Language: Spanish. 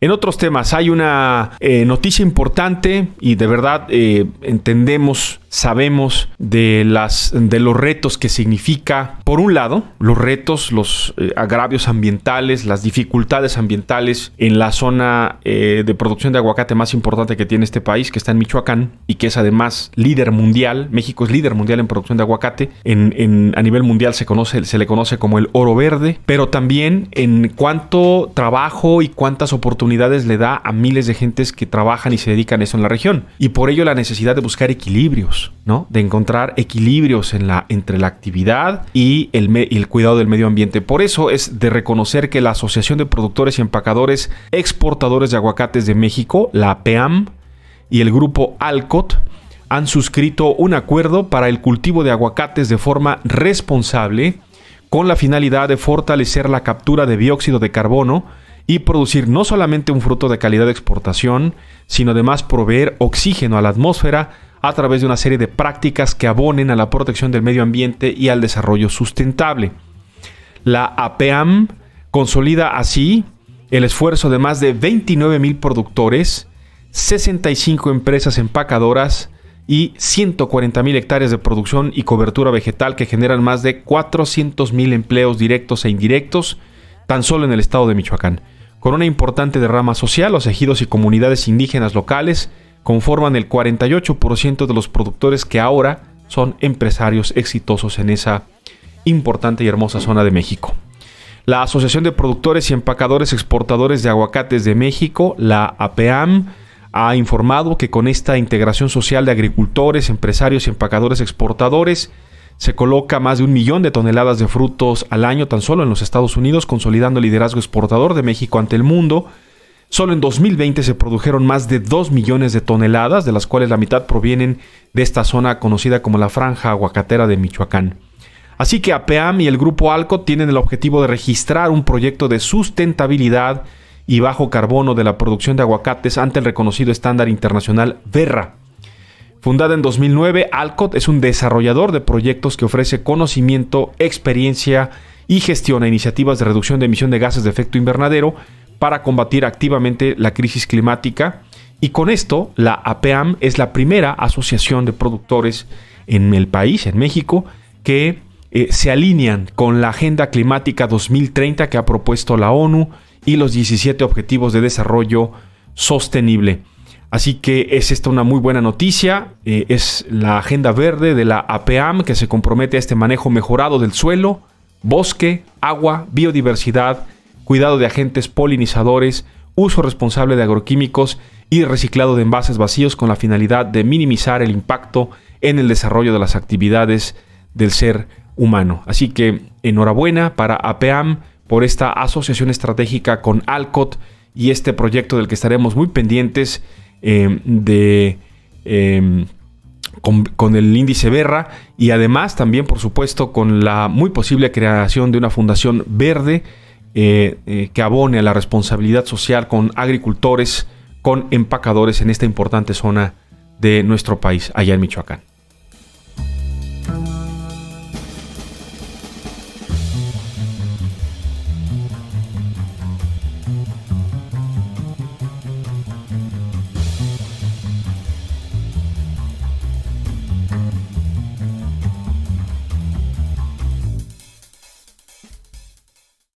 En otros temas hay una eh, noticia importante y de verdad eh, entendemos sabemos de, las, de los retos que significa, por un lado, los retos, los eh, agravios ambientales, las dificultades ambientales en la zona eh, de producción de aguacate más importante que tiene este país, que está en Michoacán y que es además líder mundial. México es líder mundial en producción de aguacate. a nivel mundial se, se le conoce como el oro verde, pero también en cuánto trabajo y cuántas oportunidades le da a miles de gentes que trabajan y se dedican a eso en la región. Y por ello la necesidad de buscar equilibrios de encontrar equilibrios entre la actividad y el, cuidado del medio ambiente. Por eso es de reconocer que la Asociación de Productores y Empacadores Exportadores de Aguacates de México, la PEAM, y el grupo ALCOT han suscrito un acuerdo para el cultivo de aguacates de forma responsable con la finalidad de fortalecer la captura de dióxido de carbono y producir no solamente un fruto de calidad de exportación, sino además proveer oxígeno a la atmósfera a través de una serie de prácticas que abonen a la protección del medio ambiente y al desarrollo sustentable. La APAM consolida así el esfuerzo de más de 29 mil productores, 65 empresas empacadoras y 140 hectáreas de producción y cobertura vegetal que generan más de 400.000 empleos directos e indirectos tan solo en el estado de Michoacán, con una importante derrama social, los ejidos y comunidades indígenas locales conforman el 48% de los productores que ahora son empresarios exitosos en esa importante y hermosa zona de México. La Asociación de Productores y Empacadores Exportadores de Aguacates de México, la APAM, ha informado que con esta integración social de agricultores, empresarios y empacadores exportadores, se coloca más de un millón de toneladas de frutos al año tan solo en los Estados Unidos, consolidando el liderazgo exportador de México ante el mundo Solo en 2020 se produjeron más de 2 millones de toneladas, de las cuales la mitad provienen de esta zona conocida como la Franja Aguacatera de Michoacán. Así que APEAM y el grupo ALCO tienen el objetivo de registrar un proyecto de sustentabilidad y bajo carbono de la producción de aguacates ante el reconocido estándar internacional VERRA. Fundada en 2009, Alcot es un desarrollador de proyectos que ofrece conocimiento, experiencia y gestiona iniciativas de reducción de emisión de gases de efecto invernadero para combatir activamente la crisis climática y con esto la APAM es la primera asociación de productores en el país, en México, que eh, se alinean con la Agenda Climática 2030 que ha propuesto la ONU y los 17 Objetivos de Desarrollo Sostenible. Así que es esta una muy buena noticia, eh, es la Agenda Verde de la APAM que se compromete a este manejo mejorado del suelo, bosque, agua, biodiversidad, cuidado de agentes polinizadores, uso responsable de agroquímicos y reciclado de envases vacíos con la finalidad de minimizar el impacto en el desarrollo de las actividades del ser humano. Así que enhorabuena para APEAM por esta asociación estratégica con Alcot y este proyecto del que estaremos muy pendientes eh, de, em, con, el índice Berra y además también por supuesto con la muy posible creación de una fundación verde eh, eh, que abone a la responsabilidad social con agricultores, con empacadores en esta importante zona de nuestro país, allá en Michoacán.